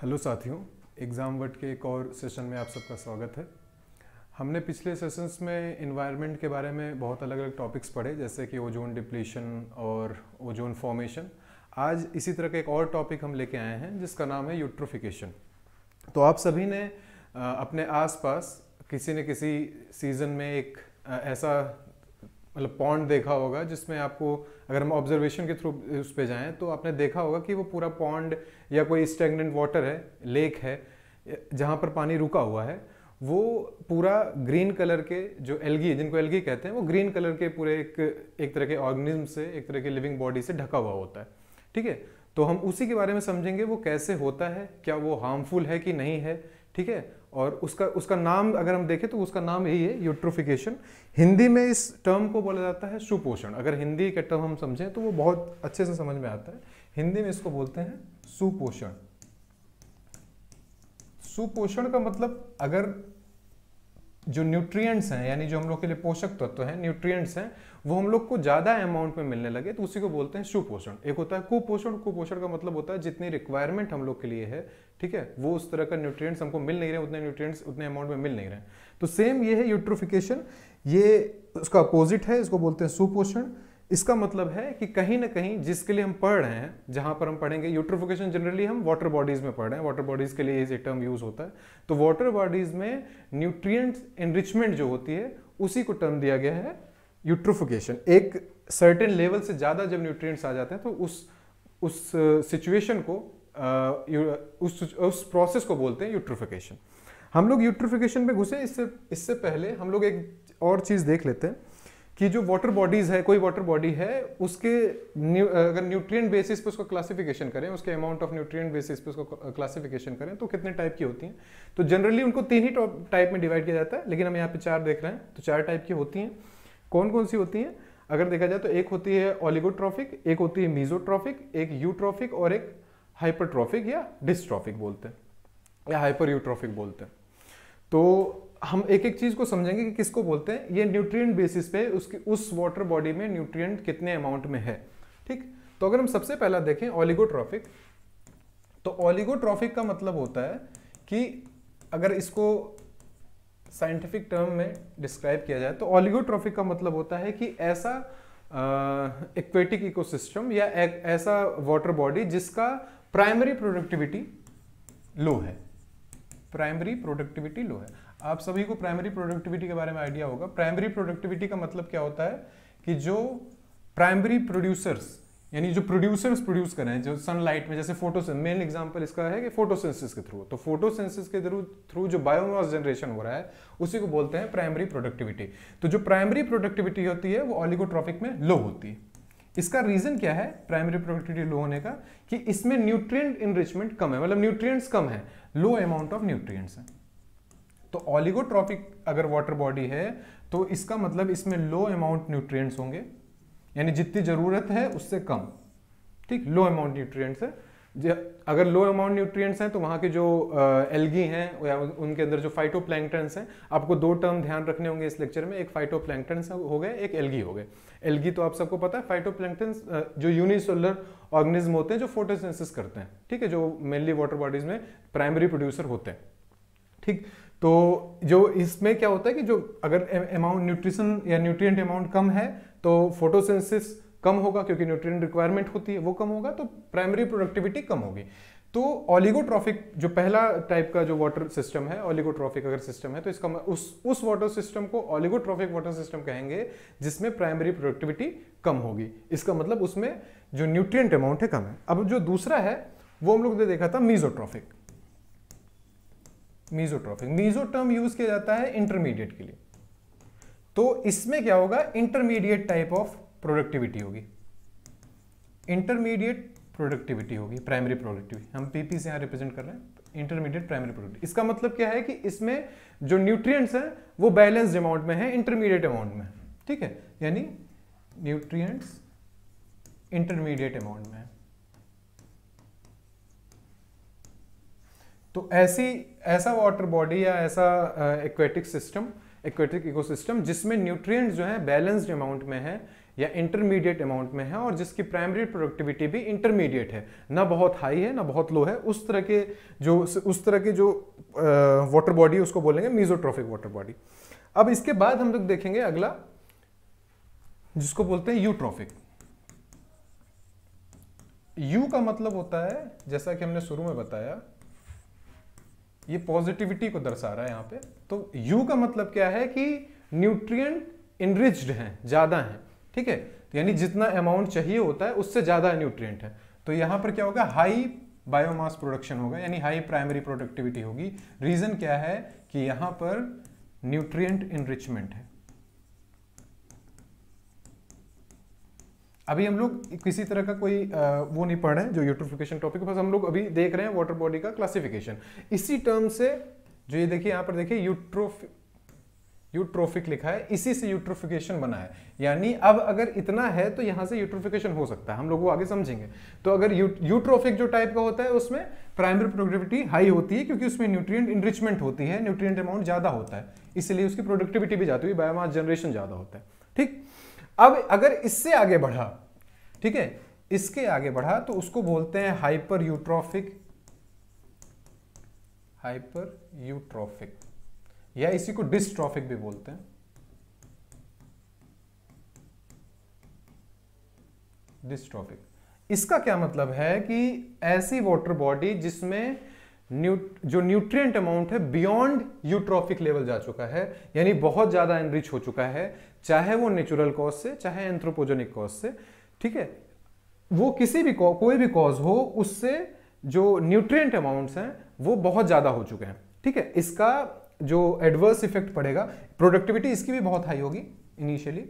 hello साथियों exam word के एक और सेशन में आप सबका स्वागत है हमने पिछले सेशंस में इन्वायरमेंट के बारे में बहुत अलग अलग टॉपिक्स पढ़े जैसे कि ओजोन डिप्लीशन और ओजोन फॉर्मेशन आज इसी तरह का एक और टॉपिक हम लेके आए हैं जिसका नाम है यूट्रोफिकेशन तो आप सभी ने अपने आसपास किसी न किसी सीज़न में एक ऐसा मतलब पॉन्ड देखा होगा जिसमें आपको अगर हम ऑब्जर्वेशन के थ्रू उस पर जाएँ तो आपने देखा होगा कि वो पूरा पॉन्ड या कोई स्टेगनेंट वाटर है लेक है जहाँ पर पानी रुका हुआ है वो पूरा ग्रीन कलर के जो एल्गी जिनको एल्गी कहते हैं वो ग्रीन कलर के पूरे एक एक तरह के ऑर्गेनिज्म से एक तरह के लिविंग बॉडी से ढका हुआ होता है ठीक है तो हम उसी के बारे में समझेंगे वो कैसे होता है क्या वो हार्मफुल है कि नहीं है ठीक है और उसका उसका नाम अगर हम देखें तो उसका नाम यही है यूट्रोफिकेशन हिंदी में इस टर्म को बोला जाता है सुपोषण अगर हिंदी का टर्म हम समझें तो वो बहुत अच्छे से समझ में आता है हिंदी में इसको बोलते हैं सुपोषण सुपोषण का मतलब अगर जो न्यूट्रिएंट्स हैं यानी जो हम लोग के लिए पोषक तत्व हैं न्यूट्रिएंट्स हैं वो हम लोग को ज़्यादा अमाउंट में मिलने लगे तो उसी को बोलते हैं सुपोषण एक होता है कुपोषण कुपोषण का मतलब होता है जितनी रिक्वायरमेंट हम लोग के लिए है ठीक है वो उस तरह का न्यूट्रिएंट्स हमको मिल नहीं रहे उतने न्यूट्रिएंट्स उतने अमाउंट में मिल नहीं रहे तो सेम ये है यूट्रोफिकेशन ये उसका अपोजिट है इसको बोलते हैं सुपोषण इसका मतलब है कि कहीं ना कहीं जिसके लिए हम पढ़ रहे हैं जहां पर हम पढ़ेंगे यूट्रोफिकेशन जनरली हम वाटर बॉडीज़ में पढ़ रहे हैं वाटर बॉडीज़ के लिए ये टर्म यूज़ होता है तो वाटर बॉडीज़ में न्यूट्रिएंट्स एनरिचमेंट जो होती है उसी को टर्म दिया गया है यूट्रोफिकेशन एक सर्टेन लेवल से ज़्यादा जब न्यूट्रिएंट्स आ जाते हैं तो उस उस सिचुएशन को उस उस प्रोसेस को बोलते हैं यूट्रोफिकेशन हम लोग यूट्रोफिकेशन में घुसे इससे इससे पहले हम लोग एक और चीज़ देख लेते हैं कि जो वाटर बॉडीज है कोई वाटर बॉडी है उसके न्यू, अगर न्यूट्रिएंट बेसिस पे उसको क्लासिफिकेशन करें उसके अमाउंट ऑफ न्यूट्रिएंट बेसिस पे उसको क्लासिफिकेशन करें तो कितने टाइप की होती हैं तो जनरली उनको तीन ही टाइप में डिवाइड किया जाता है लेकिन हम यहाँ पे चार देख रहे हैं तो चार टाइप की होती हैं कौन कौन सी होती हैं अगर देखा जाए तो एक होती है ओलिगोट्रॉफिक एक होती है मीजोट्रॉफिक एक यूट्रॉफिक और एक हाइपरट्रॉफिक या डिस्ट्रॉफिक बोलते हैं या हाइपर यूट्रॉफिक बोलते हैं तो हम एक एक चीज़ को समझेंगे कि किसको बोलते हैं ये न्यूट्रिएंट बेसिस पे उसकी उस वाटर बॉडी में न्यूट्रिएंट कितने अमाउंट में है ठीक तो अगर हम सबसे पहला देखें ऑलिगोट्रॉफिक तो ऑलिगोट्रॉफिक का मतलब होता है कि अगर इसको साइंटिफिक टर्म में डिस्क्राइब किया जाए तो ऑलिगोट्रॉफिक का मतलब होता है कि ऐसा इक्वेटिक इकोसिस्टम या एक, ऐसा वाटर बॉडी जिसका प्राइमरी प्रोडक्टिविटी लो है प्राइमरी प्रोडक्टिविटी लो है आप सभी को प्राइमरी प्रोडक्टिविटी के बारे में आइडिया होगा प्राइमरी प्रोडक्टिविटी का मतलब क्या होता है कि जो प्राइमरी प्रोड्यूसर्स यानी जो प्रोड्यूसर्स प्रोड्यूस कर रहे हैं जो सनलाइट में जैसे फोटो मेन एग्जांपल इसका है कि फोटोसेंसिस के थ्रू तो फोटोसेंसिस के थ्रू थ्रू जो बायोमास जनरेशन हो रहा है उसी को बोलते हैं प्राइमरी प्रोडक्टिविटी तो जो प्राइमरी प्रोडक्टिविटी होती है वो ऑलिगोट्रॉपिक में लो होती है इसका रीजन क्या है प्राइमरी प्रोडक्टिविटी लो होने का कि इसमें न्यूट्रिएंट इनरिचमेंट कम है मतलब न्यूट्रिएंट्स कम है लो अमाउंट ऑफ न्यूट्रिएंट्स है तो ऑलिगोट्रॉपिक अगर वाटर बॉडी है तो इसका मतलब इसमें लो अमाउंट न्यूट्रिएंट्स होंगे यानी जितनी ज़रूरत है उससे कम ठीक लो अमाउंट न्यूट्रिएंट्स है अगर लो अमाउंट न्यूट्रिएंट्स हैं तो वहाँ के जो एल्गी हैं या उनके अंदर जो फाइटो हैं आपको दो टर्म ध्यान रखने होंगे इस लेक्चर में एक फाइटो हो गए एक एल्गी हो गए एल्गी तो आप सबको पता है फाइटो जो यूनिसोलर ऑर्गेनिज्म होते हैं जो फोटोसेंसिस करते हैं ठीक है जो मेनली वाटर बॉडीज में प्राइमरी प्रोड्यूसर होते हैं ठीक तो जो इसमें क्या होता है कि जो अगर अमाउंट न्यूट्रिशन या न्यूट्रिएंट अमाउंट कम है तो फोटोसेंसिस कम होगा क्योंकि न्यूट्रिएंट रिक्वायरमेंट होती है वो कम होगा तो प्राइमरी प्रोडक्टिविटी कम होगी तो ऑलिगोट्रॉफिक जो पहला टाइप का जो वाटर सिस्टम है ऑलिगोट्रॉफिक अगर सिस्टम है तो इसका उस उस वाटर सिस्टम को ऑलिगोट्रॉफिक वाटर सिस्टम कहेंगे जिसमें प्राइमरी प्रोडक्टिविटी कम होगी इसका मतलब उसमें जो न्यूट्रिएंट अमाउंट है कम है अब जो दूसरा है वो हम लोग ने देखा था mesotrophic mesotrophic meso term use किया जाता है इंटरमीडिएट के लिए तो इसमें क्या होगा इंटरमीडिएट टाइप ऑफ प्रोडक्टिविटी होगी इंटरमीडिएट प्रोडक्टिविटी होगी प्राइमरी प्रोडक्टिविटी हम पीपी से यहां रिप्रेजेंट कर रहे हैं इंटरमीडिएट प्राइमरी प्रोडक्ट इसका मतलब क्या है कि इसमें जो न्यूट्रिएंट्स हैं वो बैलेंस्ड अमाउंट में है इंटरमीडिएट अमाउंट में ठीक है यानी न्यूट्रिएंट्स इंटरमीडिएट अमाउंट में तो ऐसी ऐसा वाटर बॉडी या ऐसा एक्वेटिक सिस्टम एक्वेटिक इकोसिस्टम जिसमें न्यूट्रिएंट्स जो है बैलेंस्ड अमाउंट में है या इंटरमीडिएट अमाउंट में है और जिसकी प्राइमरी प्रोडक्टिविटी भी इंटरमीडिएट है ना बहुत हाई है ना बहुत लो है उस तरह के जो उस तरह के जो वाटर बॉडी उसको बोलेंगे मीजोट्रॉफिक वाटर बॉडी अब इसके बाद हम लोग देखेंगे अगला जिसको बोलते हैं यूट्रॉफिक यू का मतलब होता है जैसा कि हमने शुरू में बताया ये पॉजिटिविटी को दर्शा रहा है यहाँ पे तो यू का मतलब क्या है कि न्यूट्रिएंट इनरिच्ड हैं ज़्यादा हैं ठीक है तो यानी जितना अमाउंट चाहिए होता है उससे ज़्यादा न्यूट्रिएंट है तो यहाँ पर क्या होगा हाई बायोमास प्रोडक्शन होगा यानी हाई प्राइमरी प्रोडक्टिविटी होगी रीज़न क्या है कि यहाँ पर न्यूट्रिएंट इनरिचमेंट है अभी हम लोग किसी तरह का कोई वो नहीं पढ़ रहे हैं जो यूट्रोफिकेशन टॉपिक बस हम लोग अभी देख रहे हैं वाटर बॉडी का क्लासिफिकेशन इसी टर्म से जो ये देखिए यहाँ पर देखिए यूट्रोफ यूट्रोफिक लिखा है इसी से यूट्रोफिकेशन बना है यानी अब अगर इतना है तो यहाँ से यूट्रोफिकेशन हो सकता है हम लोग वो आगे समझेंगे तो अगर यू, यूट्रोफिक जो टाइप का होता है उसमें प्राइमरी प्रोडक्टिविटी हाई होती है क्योंकि उसमें न्यूट्रिय इनरिचमेंट होती है न्यूट्रिय अमाउंट ज़्यादा होता है इसलिए उसकी प्रोडक्टिविटी भी जाती है बायोमास जनरेशन ज़्यादा होता है ठीक अब अगर इससे आगे बढ़ा ठीक है इसके आगे बढ़ा तो उसको बोलते हैं हाइपर यूट्रॉफिक हाइपर यूट्रॉफिक या इसी को डिस्ट्रॉफिक भी बोलते हैं डिस्ट्रॉफिक इसका क्या मतलब है कि ऐसी वाटर बॉडी जिसमें न्यू जो न्यूट्रिएंट अमाउंट है बियॉन्ड यूट्रॉफिक लेवल जा चुका है यानी बहुत ज़्यादा एनरिच हो चुका है चाहे वो नेचुरल कॉज से चाहे एंथ्रोपोजेनिक कॉज से ठीक है वो किसी भी को, कोई भी कॉज हो उससे जो न्यूट्रिएंट अमाउंट्स हैं वो बहुत ज़्यादा हो चुके हैं ठीक है इसका जो एडवर्स इफेक्ट पड़ेगा प्रोडक्टिविटी इसकी भी बहुत हाई होगी इनिशियली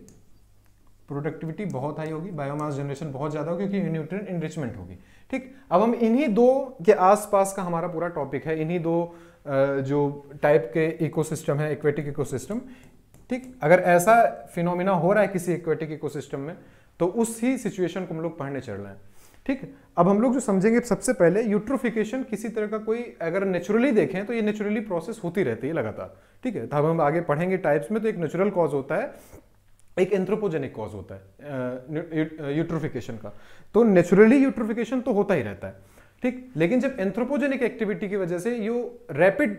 प्रोडक्टिविटी बहुत हाई होगी बायोमास जनरेशन बहुत ज़्यादा होगी क्योंकि न्यूट्रिय इनरिचमेंट होगी ठीक अब हम इन्हीं दो के आसपास का हमारा पूरा टॉपिक है इन्हीं दो जो टाइप के इकोसिस्टम है एक्वेटिक इकोसिस्टम ठीक अगर ऐसा फिनोमिना हो रहा है किसी एक्वेटिक इकोसिस्टम में तो उस ही सिचुएशन को हम लोग पढ़ने चल रहे हैं ठीक अब हम लोग जो समझेंगे सबसे पहले यूट्रोफिकेशन किसी तरह का कोई अगर नेचुरली देखें तो ये नेचुरली प्रोसेस होती रहती है लगातार ठीक है तब तो हम आगे पढ़ेंगे टाइप्स में तो एक नेचुरल कॉज होता है एक एंथ्रोपोजेनिक कॉज होता है यूट्रोफिकेशन का तो नेचुरली यूट्रोफिकेशन तो होता ही रहता है ठीक लेकिन जब एंथ्रोपोजेनिक एक्टिविटी की वजह से यो रैपिड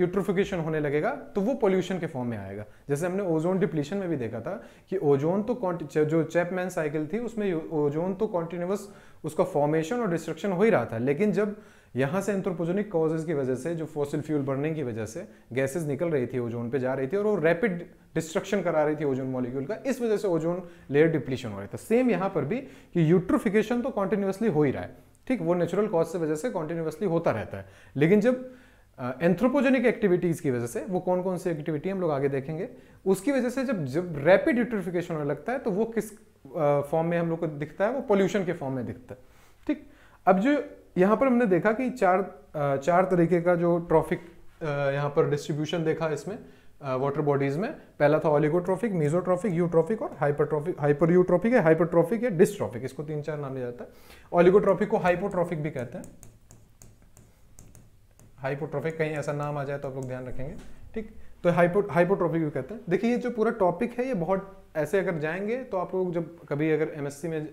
यूट्रोफिकेशन होने लगेगा तो वो पोल्यूशन के फॉर्म में आएगा जैसे हमने ओजोन डिप्लीशन में भी देखा था कि ओजोन तो जो चैपमैन साइकिल थी उसमें ओजोन तो कॉन्टिन्यूस उसका फॉर्मेशन और डिस्ट्रक्शन हो ही रहा था लेकिन जब यहाँ से एंथ्रोपोजेनिक कॉजेज की वजह से जो फॉसिल फ्यूल बर्निंग की वजह से गैसेज निकल रही थी ओजोन पे जा रही थी और वो रैपिड डिस्ट्रक्शन करा रही थी ओजोन मॉलिक्यूल का इस वजह से ओजोन लेयर डिप्लीशन हो रहा था सेम यहाँ पर भी कि यूट्रोफिकेशन तो कॉन्टिन्यूसली हो ही रहा है ठीक वो नेचुरल कॉज से वजह से कॉन्टिन्यूसली होता रहता है लेकिन जब एंथ्रोपोजेनिक एक्टिविटीज़ की वजह से वो कौन कौन सी एक्टिविटी हम लोग आगे देखेंगे उसकी वजह से जब जब रैपिड यूट्रिफिकेशन होने लगता है तो वो किस फॉर्म में हम लोग को दिखता है वो पोल्यूशन के फॉर्म में दिखता है ठीक अब जो यहाँ पर हमने देखा कि चार चार तरीके का जो ट्रॉफिक यहाँ पर डिस्ट्रीब्यूशन देखा इसमें वाटर बॉडीज में पहला था ऑलिगोट्रॉफिक मीजोट्रॉफिक यूट्रॉफिक और हाइपरट्रॉफिक हाइपर यूट्रॉफिक है हाइपरट्रॉफिक या डिस्ट्रॉफिक इसको तीन चार नाम लिया जाता है ऑलिगोट्रॉफिक को हाइपोट्रॉफिक भी कहते हैं हाइपोट्रॉफिक कहीं ऐसा नाम आ जाए तो आप लोग ध्यान रखेंगे ठीक तो हाइपो हाइपोट्रॉफिक भी कहते हैं देखिए ये जो पूरा टॉपिक है ये बहुत ऐसे अगर जाएंगे तो आप लोग जब कभी अगर एमएससी में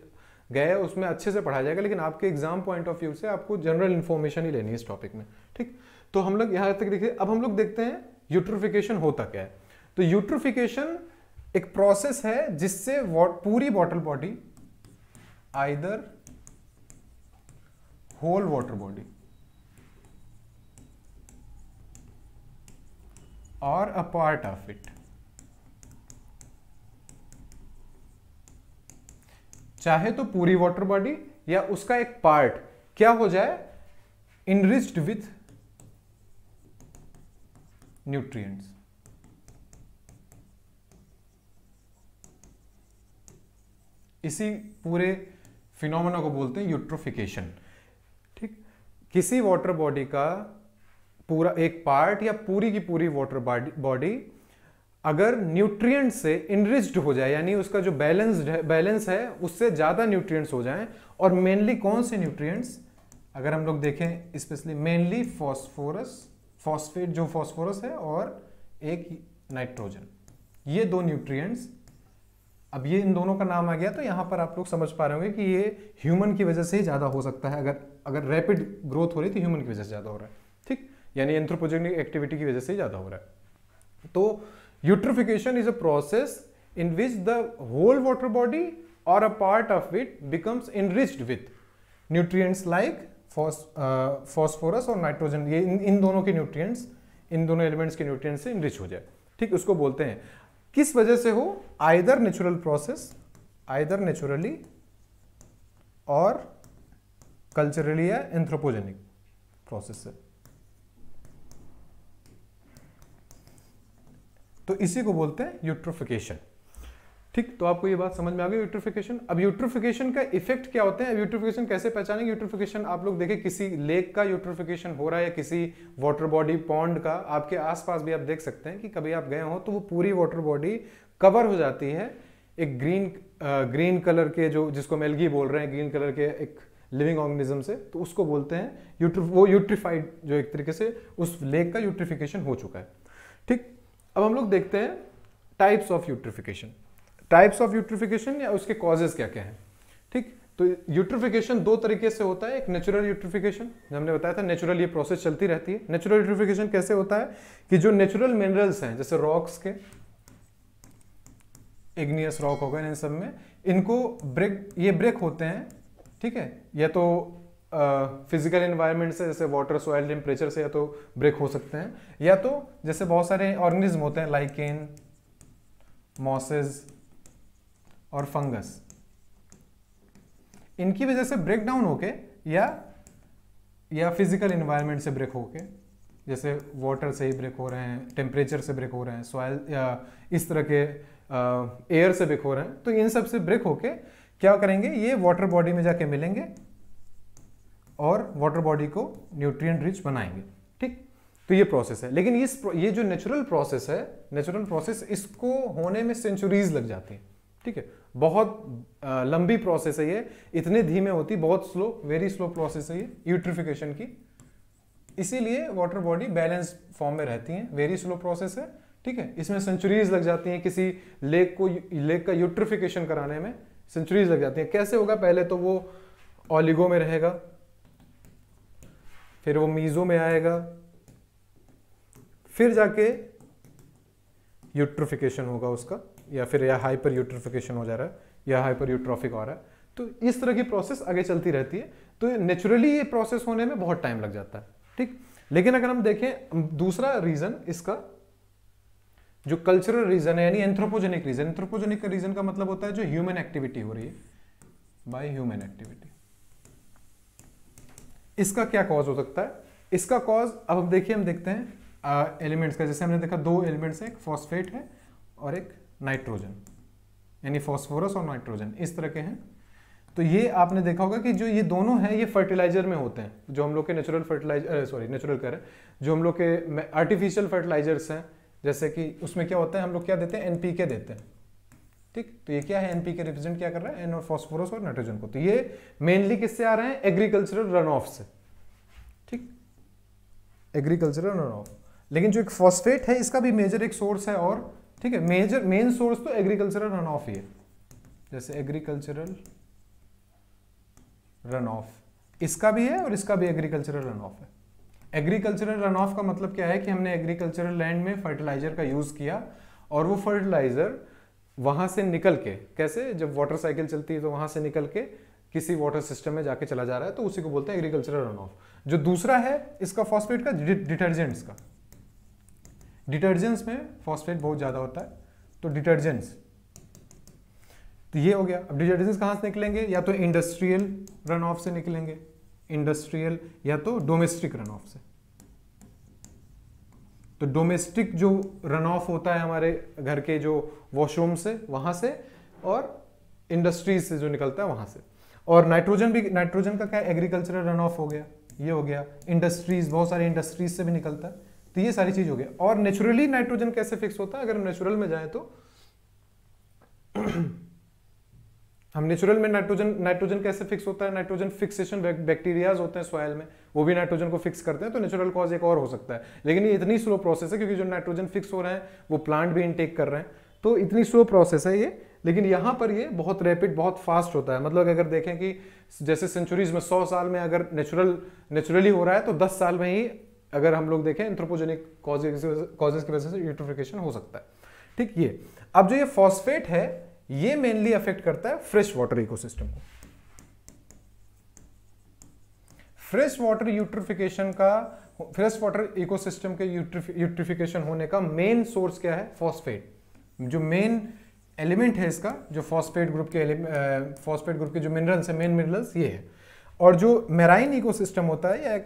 गए उसमें अच्छे से पढ़ाया जाएगा लेकिन आपके एग्जाम पॉइंट ऑफ व्यू से आपको जनरल इन्फॉर्मेशन ही लेनी है इस टॉपिक में ठीक तो हम लोग यहाँ तक देखिए अब हम लोग देखते हैं यूट्रोफिकेशन होता क्या है तो यूट्रोफिकेशन एक प्रोसेस है जिससे पूरी water body either whole water body और अ पार्ट ऑफ इट चाहे तो पूरी वॉटर बॉडी या उसका एक पार्ट क्या हो जाए इनरिच्ड विथ न्यूट्रिएंट्स इसी पूरे फिनोमेना को बोलते हैं यूट्रोफिकेशन ठीक किसी वाटर बॉडी का पूरा एक पार्ट या पूरी की पूरी वाटर बॉडी अगर न्यूट्रिएंट्स से इनरिच्ड हो जाए यानी उसका जो बैलेंस्ड है बैलेंस है उससे ज़्यादा न्यूट्रिएंट्स हो जाएं और मेनली कौन से न्यूट्रिएंट्स अगर हम लोग देखें स्पेशली मेनली फॉस्फोरस फॉस्फेट जो फॉस्फोरस है और एक नाइट्रोजन ये दो न्यूट्रिएंट्स अब ये इन दोनों का नाम आ गया तो यहाँ पर आप लोग समझ पा रहे होंगे कि ये ह्यूमन की वजह से ही ज़्यादा हो सकता है अगर अगर रैपिड ग्रोथ हो रही तो ह्यूमन की वजह से ज़्यादा हो रहा है ठीक यानी एंथ्रोपोजेनिक एक्टिविटी की वजह से ही ज़्यादा हो रहा है तो eutrophication is a process in which the whole water body और a part of it becomes enriched with nutrients like phosphorus uh, और नाइट्रोजन ये इन इन दोनों के न्यूट्रिएंट्स इन दोनों एलिमेंट्स के न्यूट्रिएंट्स से इनरिच हो जाए ठीक उसको बोलते हैं किस वजह से हो either natural process either naturally और कल्चरली या एंथ्रोपोजेनिक प्रोसेस से तो इसी को बोलते हैं यूट्रोफिकेशन ठीक तो आपको ये बात समझ में आ गई यूट्रिफिकेशन अब यूट्रिफिकेशन का इफेक्ट क्या होते हैं यूट्रिफिकेशन कैसे पहचानेंगे यूट्रिफिकेशन आप लोग देखें किसी लेक का यूट्रिफिकेशन हो रहा है या किसी वाटर बॉडी पॉन्ड का आपके आसपास भी आप देख सकते हैं कि कभी आप गए हो तो वो पूरी वाटर बॉडी कवर हो जाती है एक ग्रीन ग्रीन कलर के जो जिसको हम एल्गी बोल रहे हैं ग्रीन कलर के एक लिविंग ऑर्गेनिज्म से तो उसको बोलते हैं यूट्र वो यूट्रिफाइड जो एक तरीके से उस लेक का यूट्रिफिकेशन हो चुका है ठीक अब हम लोग देखते हैं types of eutrophication types of eutrophication या उसके कॉजेज क्या क्या हैं ठीक तो यूट्रिफिकेशन दो तरीके से होता है एक नेचुरल यूट्रिफिकेशन हमने बताया था नेचुरल ये प्रोसेस चलती रहती है नेचुरल यूट्रिफिकेशन कैसे होता है कि जो नेचुरल मिनरल्स हैं जैसे रॉक्स के इग्नियस रॉक हो गए इन सब में इनको ब्रेक ये ब्रेक होते हैं ठीक है या तो फिजिकल इन्वायरमेंट से जैसे वाटर सॉयल टेम्परेचर से या तो ब्रेक हो सकते हैं या तो जैसे बहुत सारे ऑर्गेनिज्म होते हैं लाइकेन मॉसेज और फंगस इनकी वजह से ब्रेक डाउन होके या या फिजिकल इन्वायरमेंट से ब्रेक होके जैसे वाटर से ही ब्रेक हो रहे हैं टेम्परेचर से ब्रेक हो रहे हैं सॉयल या इस तरह के एयर से ब्रेक हो रहे हैं तो इन सब से ब्रेक होके क्या करेंगे ये वाटर बॉडी में जाके मिलेंगे और वाटर बॉडी को न्यूट्रिएंट रिच बनाएंगे ठीक तो ये प्रोसेस है लेकिन इस ये जो नेचुरल प्रोसेस है नेचुरल प्रोसेस इसको होने में सेंचुरीज लग जाती है ठीक है बहुत लंबी प्रोसेस है ये इतने धीमे होती बहुत स्लो वेरी स्लो प्रोसेस है ये यूट्रिफिकेशन की इसीलिए वाटर बॉडी बैलेंस फॉर्म में रहती हैं वेरी स्लो प्रोसेस है ठीक है इसमें सेंचुरीज लग जाती हैं किसी लेक को लेक का यूट्रिफिकेशन कराने में सेंचुरीज लग जाती हैं कैसे होगा पहले तो वो ऑलिगो में रहेगा फिर वो मीजो में आएगा फिर जाके यूट्रिफिकेशन होगा उसका या फिर या हाइपर यूट्रोफिकेशन हो जा रहा है या हाइपर यूट्रॉफिक हो रहा है तो इस तरह की प्रोसेस आगे चलती रहती है तो नेचुरली ये प्रोसेस होने में बहुत टाइम लग जाता है ठीक लेकिन अगर हम देखें दूसरा रीजन इसका जो कल्चरल रीजन है यानी एंथ्रोपोजेनिक रीजन एंथ्रोपोजेनिक रीजन का मतलब होता है जो ह्यूमन एक्टिविटी हो रही है बाय ह्यूमन एक्टिविटी इसका क्या कॉज हो सकता है इसका कॉज अब हम देखिए हम देखते हैं एलिमेंट्स uh, का जैसे हमने देखा दो एलिमेंट्स हैं एक फॉस्फेट है और एक नाइट्रोजन यानी फॉस्फोरस और नाइट्रोजन इस तरह के हैं तो ये आपने देखा होगा कि जो ये दोनों हैं ये फर्टिलाइजर में होते हैं जो हम लोग के नेचुरल फर्टिलाइजर सॉरी नेचुरल कर जो हम लोग के आर्टिफिशियल फर्टिलाइजर्स हैं जैसे कि उसमें क्या होता है हम लोग क्या देते हैं एनपीके देते हैं ठीक तो ये क्या है एनपी के रिप्रेजेंट क्या कर रहा है एन और फॉस्फोरस और नाइट्रोजन को तो ये मेनली किससे आ रहे हैं एग्रीकल्चरल रन ऑफ से ठीक एग्रीकल्चरल रन ऑफ लेकिन जो एक फॉस्फेट है इसका भी मेजर एक सोर्स है और ठीक है मेजर मेन सोर्स तो एग्रीकल्चरल रन ऑफ ही है जैसे एग्रीकल्चरल रन ऑफ इसका भी है और इसका भी एग्रीकल्चरल रन ऑफ है एग्रीकल्चरल रन ऑफ का मतलब क्या है कि हमने एग्रीकल्चरल लैंड में फर्टिलाइजर का यूज किया और वो फर्टिलाइजर वहां से निकल के कैसे जब वाटर साइकिल चलती है तो वहां से निकल के किसी वाटर सिस्टम में जाके चला जा रहा है तो उसी को बोलते हैं एग्रीकल्चरल रन ऑफ जो दूसरा है इसका फॉस्फेट का डिटर्जेंट्स का डिटर्जेंट्स में फॉस्फेट बहुत ज़्यादा होता है तो डिटर्जेंट्स तो ये हो गया अब डिटर्जेंट्स कहां से निकलेंगे या तो इंडस्ट्रियल रन ऑफ से निकलेंगे इंडस्ट्रियल या तो डोमेस्टिक रन ऑफ से तो डोमेस्टिक जो रन ऑफ होता है हमारे घर के जो वॉशरूम से वहां से और इंडस्ट्रीज से जो निकलता है वहां से और नाइट्रोजन भी नाइट्रोजन का क्या एग्रीकल्चरल रन ऑफ हो गया ये हो गया इंडस्ट्रीज बहुत सारे इंडस्ट्रीज से भी निकलता है तो ये सारी चीज हो गया और नेचुरली नाइट्रोजन कैसे फिक्स होता है अगर हम नेचुरल में जाए तो हम नेचुरल में नाइट्रोजन नाइट्रोजन कैसे फिक्स होता है नाइट्रोजन फिक्सेशन बैक्टीरियाज होते हैं सॉयल में वो भी नाइट्रोजन को फिक्स करते हैं तो नेचुरल कॉज एक और हो सकता है लेकिन ये इतनी स्लो प्रोसेस है क्योंकि जो नाइट्रोजन फिक्स हो रहे हैं वो प्लांट भी इनटेक कर रहे हैं तो इतनी स्लो प्रोसेस है ये लेकिन यहाँ पर ये बहुत रैपिड बहुत फास्ट होता है मतलब अगर देखें कि जैसे सेंचुरीज में सौ साल में अगर नेचुरल नेचुरली हो रहा है तो दस साल में ही अगर हम लोग देखें एंथ्रोपोजेनिक कॉजेज की वजह से यूट्रोफिकेशन हो सकता है ठीक ये अब जो ये फॉस्फेट है ये मेनली अफेक्ट करता है फ्रेश वाटर इकोसिस्टम को फ्रेश वाटर यूट्रिफिकेशन का फ्रेश वाटर इकोसिस्टम के यूट्रिफिकेशन होने का मेन सोर्स क्या है फॉस्फेट जो मेन एलिमेंट है इसका जो फॉस्फेट ग्रुप के फॉस्फेट ग्रुप के जो मिनरल्स है मेन मिनरल्स ये है और जो मेराइन इकोसिस्टम होता है या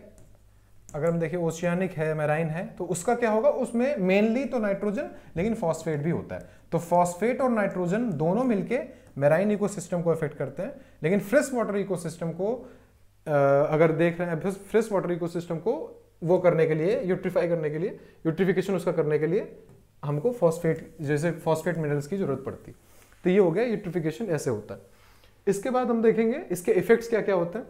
अगर हम देखें ओशियानिक है मैराइन है तो उसका क्या होगा उसमें मेनली तो नाइट्रोजन लेकिन फॉस्फेट भी होता है तो फॉस्फेट और नाइट्रोजन दोनों मिलके मैराइन इकोसिस्टम को इफेक्ट करते हैं लेकिन फ्रेश वाटर इकोसिस्टम को अगर देख रहे हैं फ्रेश वाटर इकोसिस्टम को वो करने के लिए यूट्रीफाई करने के लिए यूट्रीफिकेशन उसका करने के लिए हमको फॉस्फेट जैसे फॉस्फेट मिनरल्स की जरूरत पड़ती तो ये हो गया यूट्रीफिकेशन ऐसे होता है इसके बाद हम देखेंगे इसके इफेक्ट्स क्या क्या होते हैं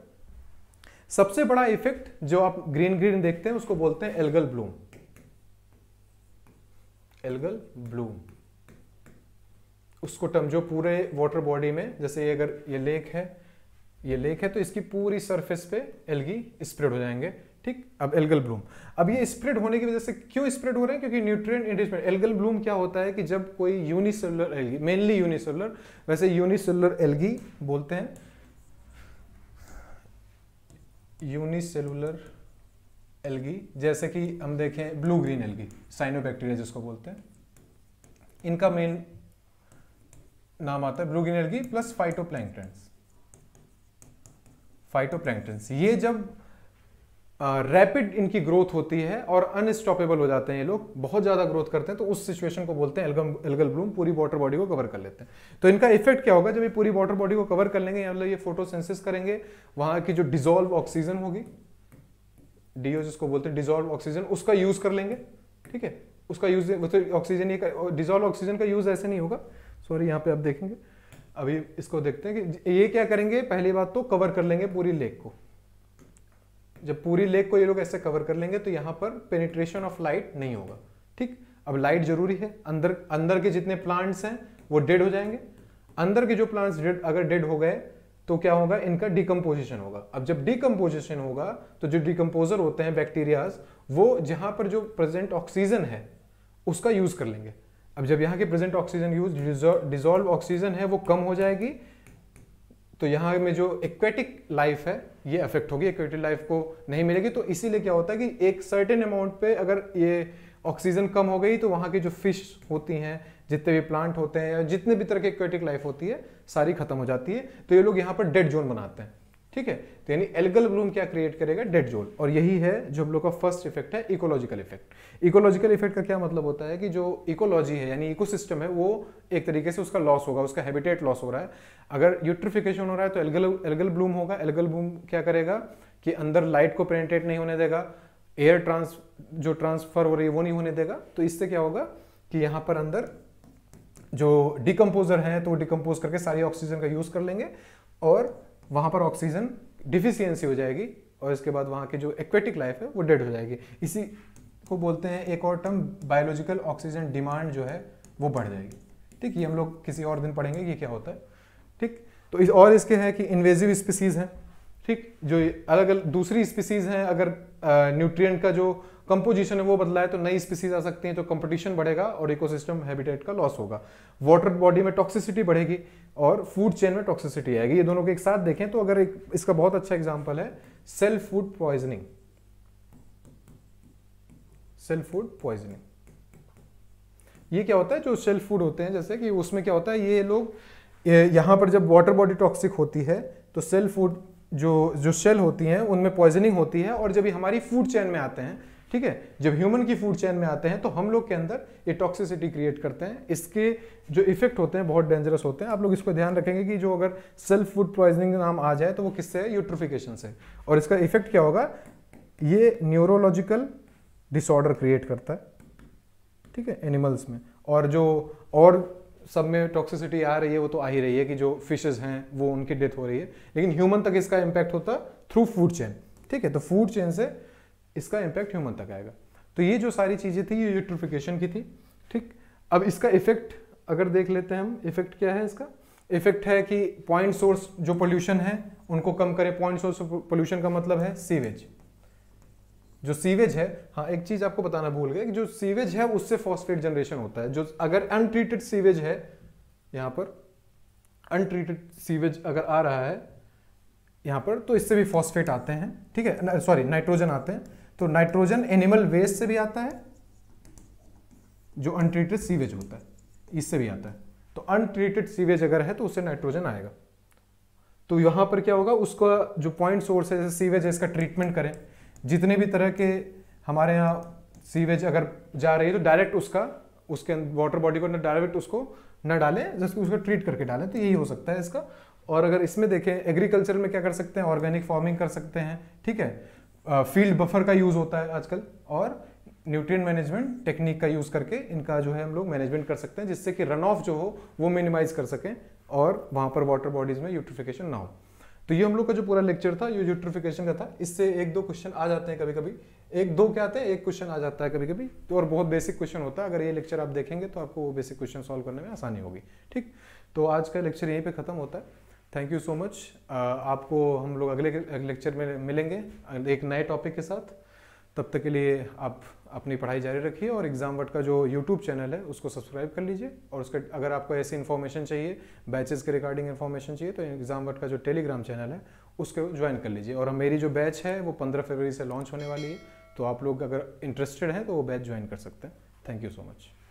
सबसे बड़ा इफेक्ट जो आप ग्रीन ग्रीन देखते हैं उसको बोलते हैं एल्गल ब्लूम एल्गल ब्लूम उसको टर्म जो पूरे वाटर बॉडी में जैसे ये अगर ये लेक है ये लेक है तो इसकी पूरी सरफेस पे एल्गी स्प्रेड हो जाएंगे ठीक अब एल्गल ब्लूम अब ये स्प्रेड होने की वजह से क्यों स्प्रेड हो रहे हैं क्योंकि न्यूट्रिएंट एनरिचमेंट एल्गल ब्लूम क्या होता है कि जब कोई यूनिसेलुलर एल्गी मेनली यूनिसेलुलर वैसे यूनिसेलुलर एल्गी बोलते हैं यूनिसेलुलर एल्गी जैसे कि हम देखें ब्लू ग्रीन एल्गी साइनोबैक्टीरिया जिसको बोलते हैं इनका मेन नाम आता है blue green algae plus phytoplanktons phytoplanktons ये जब रैपिड इनकी ग्रोथ होती है और अनस्टॉपेबल हो जाते हैं ये लोग बहुत ज़्यादा ग्रोथ करते हैं तो उस सिचुएशन को बोलते हैं एल्गम एल्गल ब्लूम पूरी वाटर बॉडी को कवर कर लेते हैं तो इनका इफेक्ट क्या होगा जब ये पूरी वाटर बॉडी को कवर कर लेंगे मतलब ये फोटोसेंसिस करेंगे वहां की जो डिजोल्व ऑक्सीजन होगी डीओ जिसको बोलते हैं डिजोल्व ऑक्सीजन उसका यूज़ कर लेंगे ठीक है उसका यूज मतलब ऑक्सीजन ये डिजोल्व ऑक्सीजन का यूज़ ऐसे नहीं होगा सॉरी यहाँ पे आप देखेंगे अभी इसको देखते हैं कि ये क्या करेंगे पहली बात तो कवर कर लेंगे पूरी लेक को जब पूरी लेक को ये लोग ऐसे कवर कर लेंगे तो यहाँ पर पेनिट्रेशन ऑफ लाइट नहीं होगा ठीक अब लाइट जरूरी है अंदर अंदर के जितने प्लांट्स हैं वो डेड हो जाएंगे अंदर के जो प्लांट्स डेड अगर डेड हो गए तो क्या होगा इनका डिकम्पोजिशन होगा अब जब डिकम्पोजिशन होगा तो जो डिकम्पोजर होते हैं बैक्टीरियाज वो जहाँ पर जो प्रेजेंट ऑक्सीजन है उसका यूज़ कर लेंगे अब जब यहाँ के present oxygen use dissolve oxygen है वो कम हो जाएगी तो यहाँ में जो इक्वेटिक लाइफ है ये अफेक्ट होगी इक्वेटिक लाइफ को नहीं मिलेगी तो इसीलिए क्या होता है कि एक सर्टेन अमाउंट पे अगर ये ऑक्सीजन कम हो गई तो वहाँ की जो फिश होती हैं जितने भी प्लांट होते हैं या जितने भी तरह की इक्वेटिक लाइफ होती है सारी खत्म हो जाती है तो ये लोग यहाँ पर डेड जोन बनाते हैं ठीक है तो यानी एल्गल ब्लूम क्या क्रिएट करेगा डेड जोन और यही है जो हम लोग का फर्स्ट इफेक्ट है इकोलॉजिकल इफेक्ट इकोलॉजिकल इफेक्ट का क्या मतलब होता है कि जो इकोलॉजी है यानी इकोसिस्टम है वो एक तरीके से उसका लॉस होगा उसका हैबिटेट लॉस हो रहा है अगर यूट्रिफिकेशन हो रहा है तो एल्गल एल्गल ब्लूम होगा एल्गल ब्लूम क्या करेगा कि अंदर लाइट को पेनेट्रेट नहीं होने देगा एयर ट्रांस जो ट्रांसफर हो रही है वो नहीं होने देगा तो इससे क्या होगा कि यहाँ पर अंदर जो डिकम्पोजर है तो वो डिकम्पोज करके सारी ऑक्सीजन का यूज कर लेंगे और वहाँ पर ऑक्सीजन डिफिशियंसी हो जाएगी और इसके बाद वहाँ के जो एक्वेटिक लाइफ है वो डेड हो जाएगी इसी को बोलते हैं एक और टर्म बायोलॉजिकल ऑक्सीजन डिमांड जो है वो बढ़ जाएगी ठीक ये हम लोग किसी और दिन पढ़ेंगे ये क्या होता है ठीक तो इस और इसके हैं कि इन्वेजिव स्पीसीज़ हैं ठीक जो अलग अलग दूसरी स्पीसीज़ हैं अगर न्यूट्रिएंट का जो कंपोजिशन है वो बदला है तो नई स्पीसीज आ सकती हैं तो कंपटीशन बढ़ेगा और इकोसिस्टम हैबिटेट का लॉस होगा वाटर बॉडी में टॉक्सिसिटी बढ़ेगी और फूड चेन में टॉक्सिसिटी आएगी ये दोनों को एक साथ देखें तो अगर एक इसका बहुत अच्छा एग्जाम्पल है shell food poisoning shell food poisoning ये क्या होता है जो सेल फूड होते हैं जैसे कि उसमें क्या होता है ये लोग यहां पर जब वाटर बॉडी टॉक्सिक होती है तो सेल फूड जो जो सेल होती हैं उनमें पॉइजनिंग होती है और जब ये हमारी फूड चेन में आते हैं ठीक है जब ह्यूमन की फूड चेन में आते हैं तो हम लोग के अंदर ये टॉक्सिसिटी क्रिएट करते हैं इसके जो इफेक्ट होते हैं बहुत डेंजरस होते हैं आप लोग इसको ध्यान रखेंगे कि जो अगर सेल्फ फूड पॉइजनिंग नाम आ जाए तो वो किससे है यूट्रोफिकेशन से और इसका इफेक्ट क्या होगा ये न्यूरोलॉजिकल डिसऑर्डर क्रिएट करता है ठीक है एनिमल्स में और जो और सब में टॉक्सिसिटी आ रही है वो तो आ ही रही है कि जो फिशेज हैं वो उनकी डेथ हो रही है लेकिन ह्यूमन तक इसका इम्पैक्ट होता है थ्रू फूड चेन ठीक है तो फूड चेन से इसका इम्पैक्ट ह्यूमन तक आएगा तो ये जो सारी चीज़ें थी ये यूट्रोफिकेशन की थी ठीक अब इसका इफेक्ट अगर देख लेते हैं हम इफेक्ट क्या है इसका इफेक्ट है कि पॉइंट सोर्स जो पोल्यूशन है उनको कम करें पॉइंट सोर्स पोल्यूशन का मतलब है सीवेज जो सीवेज है हाँ एक चीज़ आपको बताना भूल गए कि जो सीवेज है उससे फॉस्फेट जनरेशन होता है जो अगर अनट्रीटेड सीवेज है यहां पर अनट्रीटेड सीवेज अगर आ रहा है यहां पर तो इससे भी फॉस्फेट आते हैं ठीक है सॉरी नाइट्रोजन आते हैं तो नाइट्रोजन एनिमल वेस्ट से भी आता है जो अनट्रीटेड सीवेज होता है इससे भी आता है तो अनट्रीटेड सीवेज अगर है तो उससे नाइट्रोजन आएगा तो यहां पर क्या होगा उसका जो पॉइंट सोर्स है जैसे सीवेज है इसका ट्रीटमेंट करें जितने भी तरह के हमारे यहाँ सीवेज अगर जा रही है तो डायरेक्ट उसका उसके वाटर बॉडी को डायरेक्ट उसको ना डालें जैसे उसको ट्रीट करके डालें तो यही हो सकता है इसका और अगर इसमें देखें एग्रीकल्चर में क्या कर सकते हैं ऑर्गेनिक फार्मिंग कर सकते हैं ठीक है फील्ड बफर का यूज़ होता है आजकल और न्यूट्रिएंट मैनेजमेंट टेक्निक का यूज़ करके इनका जो है हम लोग मैनेजमेंट कर सकते हैं जिससे कि रन ऑफ जो हो वो मिनिमाइज कर सकें और वहां पर वाटर बॉडीज़ में यूट्रिफिकेशन ना हो तो ये हम लोग का जो पूरा लेक्चर था ये यूट्रिफिकेशन का था इससे एक दो क्वेश्चन आ जाते हैं कभी कभी एक दो क्या आते हैं एक क्वेश्चन आ जाता है कभी कभी तो और बहुत बेसिक क्वेश्चन होता है अगर ये लेक्चर आप देखेंगे तो आपको वो बेसिक क्वेश्चन सॉल्व करने में आसानी होगी ठीक तो आज का लेक्चर यहीं पर खत्म होता है थैंक यू सो मच आपको हम लोग अगले लेक्चर में मिलेंगे एक नए टॉपिक के साथ तब तक के लिए आप अपनी पढ़ाई जारी रखिए और एग्ज़ाम वट का जो यूट्यूब चैनल है उसको सब्सक्राइब कर लीजिए और उसका अगर आपको ऐसी इन्फॉर्मेशन चाहिए बैचेस के रिगार्डिंग इन्फॉर्मेशन चाहिए तो एग्ज़ाम वट का जो टेलीग्राम चैनल है उसको ज्वाइन कर लीजिए और मेरी जो बैच है वो पंद्रह फरवरी से लॉन्च होने वाली है तो आप लोग अगर इंटरेस्टेड हैं तो वो बैच ज्वाइन कर सकते हैं थैंक यू सो मच